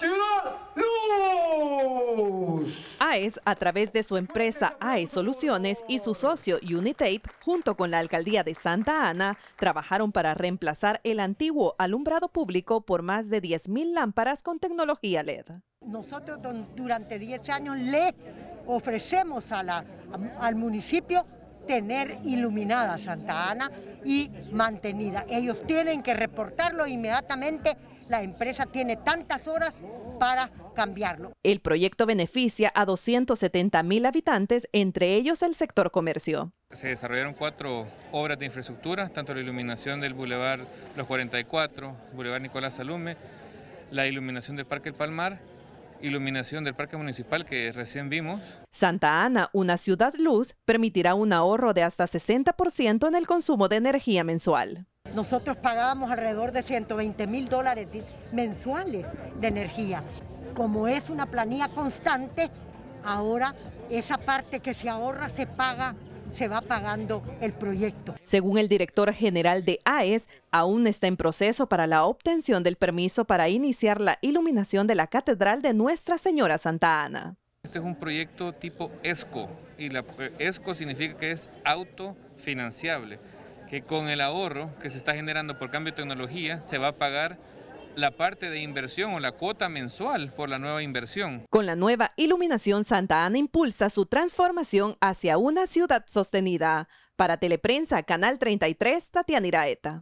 ciudad luz. AES, a través de su empresa AES Soluciones y su socio Unitape, junto con la alcaldía de Santa Ana, trabajaron para reemplazar el antiguo alumbrado público por más de 10.000 lámparas con tecnología LED. Nosotros durante 10 años le ofrecemos al municipio tener iluminada Santa Ana y mantenida. Ellos tienen que reportarlo inmediatamente, la empresa tiene tantas horas para cambiarlo. El proyecto beneficia a 270 mil habitantes, entre ellos el sector comercio. Se desarrollaron cuatro obras de infraestructura, tanto la iluminación del Boulevard Los 44, Boulevard Nicolás Salume, la iluminación del Parque El Palmar iluminación del parque municipal que recién vimos. Santa Ana, una ciudad luz, permitirá un ahorro de hasta 60% en el consumo de energía mensual. Nosotros pagábamos alrededor de 120 mil dólares mensuales de energía. Como es una planilla constante, ahora esa parte que se ahorra se paga se va pagando el proyecto. Según el director general de AES, aún está en proceso para la obtención del permiso para iniciar la iluminación de la Catedral de Nuestra Señora Santa Ana. Este es un proyecto tipo ESCO y la ESCO eh, e significa que es autofinanciable, que con el ahorro que se está generando por cambio de tecnología se va a pagar la parte de inversión o la cuota mensual por la nueva inversión. Con la nueva iluminación, Santa Ana impulsa su transformación hacia una ciudad sostenida. Para Teleprensa, Canal 33, Tatiana Iraeta.